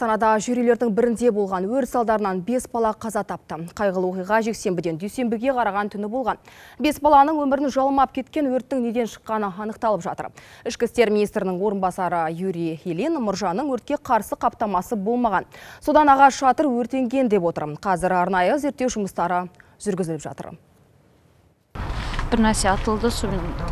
астанада жүрелердің бірінде болған өр салдарынан бес бала қаза тапты қайғылы оқиға жексенбіден дүйсенбіге қараған түні болған бес баланың өмірін жалмап кеткен өрттің неден шыққаны анықталып жатыр ішкі істер министрінің орынбасары юрий елен мұржаның өртке қарсы қаптамасы болмаған содан ағаш шатыр өртенген деп отыр қазір арнайы зерттеу жұмыстары жүргізіліп жатыр бір атылды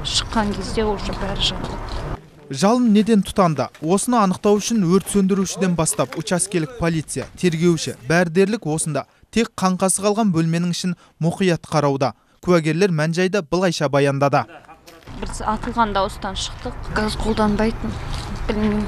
шыққан кезде уже бәрі жалын неден тұтанды осыны анықтау үшін өрт сөндірушіден бастап учаскелік полиция тергеуші бәрі осында тек қаңқасы қалған бөлменің ішін мұқият қарауда куәгерлер мән жайды былайша баяндады біз атылған дауыстан шықтық газ қолданбайтын білмеймін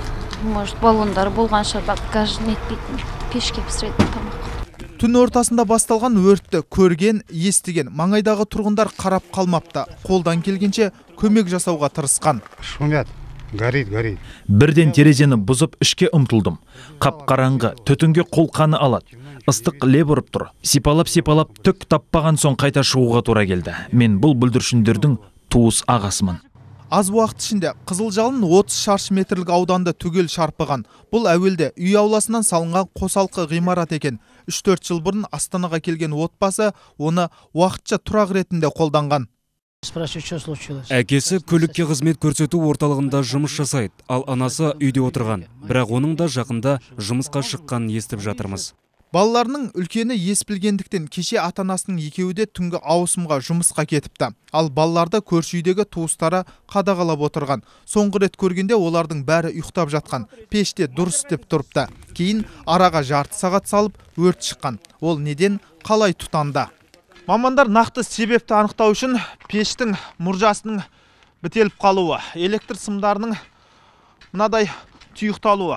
может баллондар болған шығар газ нетпейтін пешке пісіретін тамақ түн ортасында басталған өртті көрген естіген маңайдағы тұрғындар қарап қалмапты қолдан келгенше көмек жасауға тырысқан шумят горит горит бірден терезені бұзып ішке ұмтылдым қап қараңғы түтінге қолқаны алады ыстық леп ұрып тұр сипалап сипалап түк таппаған соң қайта шығуға тура келді мен бұл бүлдіршіндердің туыс ағасымын аз уақыт ішінде қызыл жалын 30 шаршы метрлік ауданды түгел шарпыған бұл әуелде үй ауласынан салынған қосалқы ғимарат екен 3-4 жыл бұрын астанаға келген отбасы оны уақытша тұрақ ретінде қолданған әкесі көлікке қызмет көрсету орталығында жұмыс жасайды ал анасы үйде отырған бірақ оның да жақында жұмысқа шыққанын естіп жатырмыз балаларының үлкені ес кеше ата анасының екеуі де түнгі ауысымға жұмысқа кетіпті ал балаларды көрші үйдегі туыстары қадағалап отырған соңғы рет көргенде олардың бәрі ұйықтап жатқан пеште дұрыс деп тұрыпты кейін араға жарты сағат салып өрт шыққан ол неден қалай тұтанды мамандар нақты себепті анықтау үшін пештің мұржасының бітеліп қалуы электр сымдарының мынадай тұйықталуы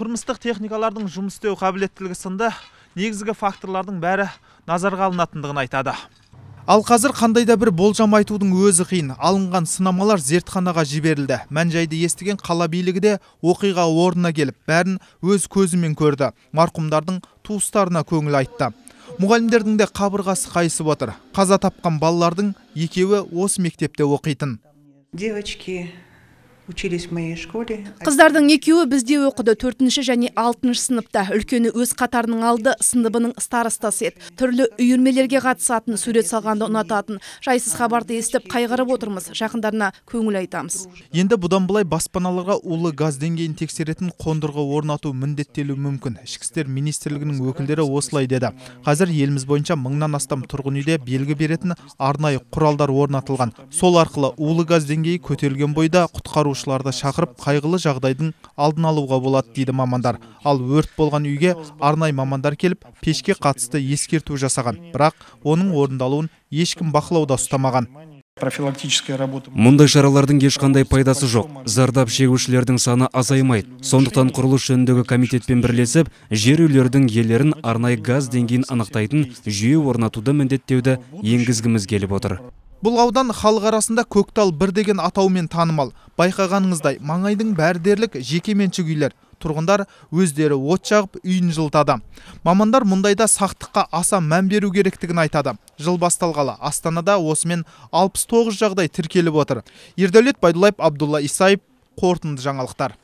тұрмыстық техникалардың жұмыс істеу қабілеттілігі сынды негізгі факторлардың бәрі назарға алынатындығын айтады Ал қазір қандай да бір болжам айтудың өзі қиын. Алынған сынамалар зертханаға жіберілді. Мән жайды естіген қала билігі де оқиға орнына келіп, бәрін өз көзімен көрді. Марқұмдардың туыстарына көңіл айтты мұғалімдердің де қабырғасы қайысып отыр қаза тапқан балалардың екеуі осы мектепте оқитын девочки учились в моей школе қыздардың екеуі бізде оқыды төртінші және алтыншы сыныпта үлкені өз қатарының алды сыныбының старостасы еді түрлі үйірмелерге қатысатын сурет салғанды ұнататын жайсыз хабарды естіп қайғырып отырмыз жақындарына көңіл айтамыз енді бұдан былай баспаналарға улы газ деңгейін тексеретін қондырғы орнату міндеттелуі мүмкін ішкі істер министрлігінің өкілдері осылай деді қазір еліміз бойынша мыңнан астам тұрғын үйде белгі беретін арнайы құралдар орнатылған сол арқылы улы газ деңгейі көтерілген бойда құтқару құтқарушыларды шақырып қайғылы жағдайдың алдын алуға болады дейді мамандар ал өрт болған үйге арнайы мамандар келіп пешке қатысты ескерту жасаған бірақ оның орындалуын ешкім бақылауда ұстамаған профилактическая мұндай шаралардың ешқандай пайдасы жоқ зардап шегушілердің саны азаймайды сондықтан құрылыс жөніндегі комитетпен бірлесіп жер үйлердің иелерін арнайы газ деңгейін анықтайтын жүйе орнатуды міндеттеуді енгізгіміз келіп отыр бұл аудан халық арасында көктал бір деген атаумен танымал байқағаныңыздай маңайдың бәрі дерлік жеке үйлер тұрғындар өздері от жағып үйін жылытады мамандар мұндайда сақтыққа аса мән беру керектігін айтады жыл басталғалы астанада осымен 69 жағдай тіркеліп отыр ердәулет байдуллаев абдулла исаев қортынды жаңалықтар